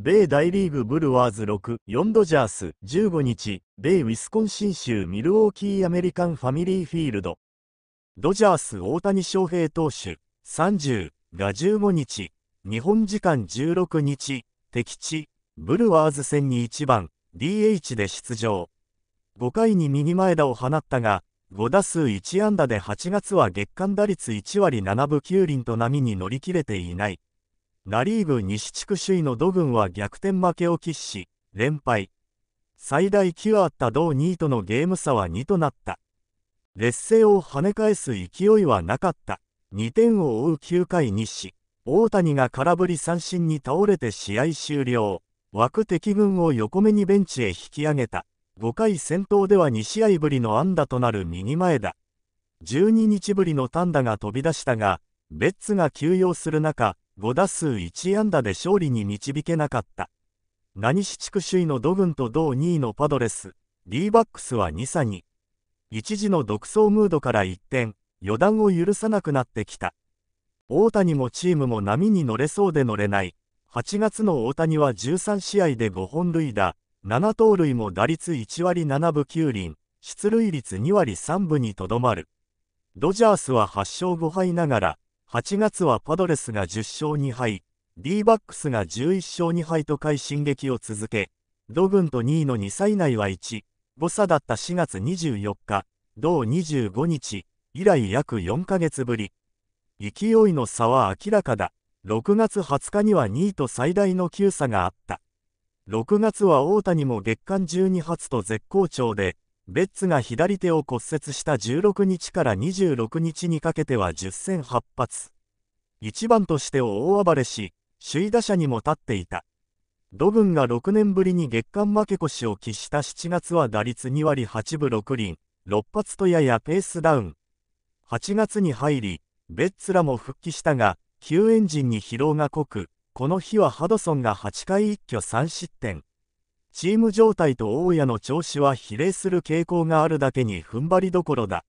米大リーグブルワーズ6、4ドジャース、15日、米ウィスコンシン州ミルウォーキーアメリカンファミリーフィールド。ドジャース大谷翔平投手、30が15日、日本時間16日、敵地、ブルワーズ戦に1番、DH で出場。5回に右前田を放ったが、5打数1安打で8月は月間打率1割7分9厘と波に乗り切れていない。ナ・リーグ西地区首位のド軍は逆転負けを喫し、連敗。最大9あった同2位とのゲーム差は2となった。劣勢を跳ね返す勢いはなかった。2点を追う9回日誌。大谷が空振り三振に倒れて試合終了。枠敵軍を横目にベンチへ引き上げた。5回先頭では2試合ぶりの安打となる右前だ。12日ぶりの単打が飛び出したが、ベッツが休養する中、5打数1安打で勝利に導けなかった。何市地区首位のドグンと同2位のパドレス、D バックスは2差に。一時の独走ムードから一転、予断を許さなくなってきた。大谷もチームも波に乗れそうで乗れない。8月の大谷は13試合で5本塁打、7盗塁も打率1割7分9厘、出塁率2割3分にとどまる。ドジャースは8勝5敗ながら、8月はパドレスが10勝2敗、D バックスが11勝2敗と快進撃を続け、グ軍と2位の2歳以内は1、誤差だった4月24日、同25日、以来約4ヶ月ぶり。勢いの差は明らかだ。6月20日には2位と最大の9差があった。6月は大谷も月間12発と絶好調で、ベッツが左手を骨折した16日から26日にかけては10戦8発。1番として大暴れし、首位打者にも立っていた。ドブンが6年ぶりに月間負け越しを喫した7月は打率2割8分6厘、6発とややペースダウン。8月に入り、ベッツらも復帰したが、救援陣に疲労が濃く、この日はハドソンが8回一挙3失点。チーム状態と大家の調子は比例する傾向があるだけに踏ん張りどころだ。